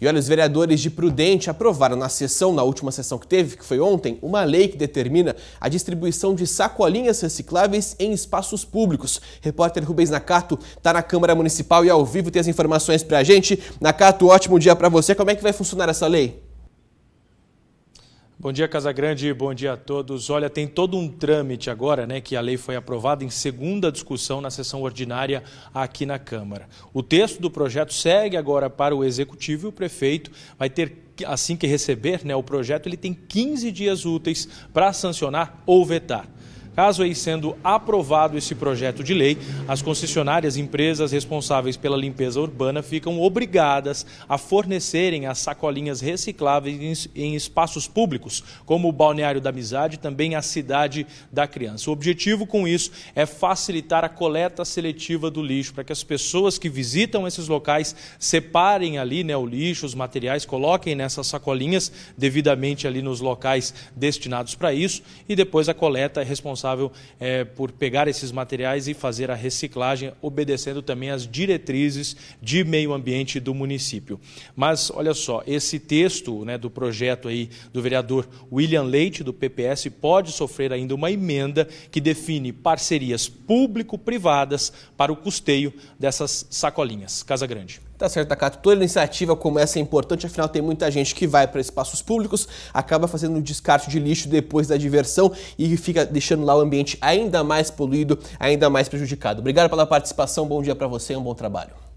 E olha, os vereadores de Prudente aprovaram na sessão, na última sessão que teve, que foi ontem, uma lei que determina a distribuição de sacolinhas recicláveis em espaços públicos. Repórter Rubens Nakato está na Câmara Municipal e ao vivo tem as informações para a gente. Nakato, ótimo dia para você. Como é que vai funcionar essa lei? Bom dia, Casagrande, bom dia a todos. Olha, tem todo um trâmite agora, né, que a lei foi aprovada em segunda discussão na sessão ordinária aqui na Câmara. O texto do projeto segue agora para o Executivo e o prefeito vai ter assim que receber, né, o projeto, ele tem 15 dias úteis para sancionar ou vetar. Caso aí sendo aprovado esse projeto de lei, as concessionárias empresas responsáveis pela limpeza urbana ficam obrigadas a fornecerem as sacolinhas recicláveis em espaços públicos, como o Balneário da Amizade e também a Cidade da Criança. O objetivo com isso é facilitar a coleta seletiva do lixo, para que as pessoas que visitam esses locais separem ali né, o lixo, os materiais, coloquem nessas sacolinhas devidamente ali nos locais destinados para isso e depois a coleta é responsável responsável é, por pegar esses materiais e fazer a reciclagem, obedecendo também às diretrizes de meio ambiente do município. Mas olha só, esse texto né, do projeto aí do vereador William Leite do PPS pode sofrer ainda uma emenda que define parcerias público-privadas para o custeio dessas sacolinhas. Casa Grande. Tá certo, Takato. Toda iniciativa como essa é importante, afinal tem muita gente que vai para espaços públicos, acaba fazendo o descarte de lixo depois da diversão e fica deixando lá o ambiente ainda mais poluído, ainda mais prejudicado. Obrigado pela participação, bom dia para você e um bom trabalho.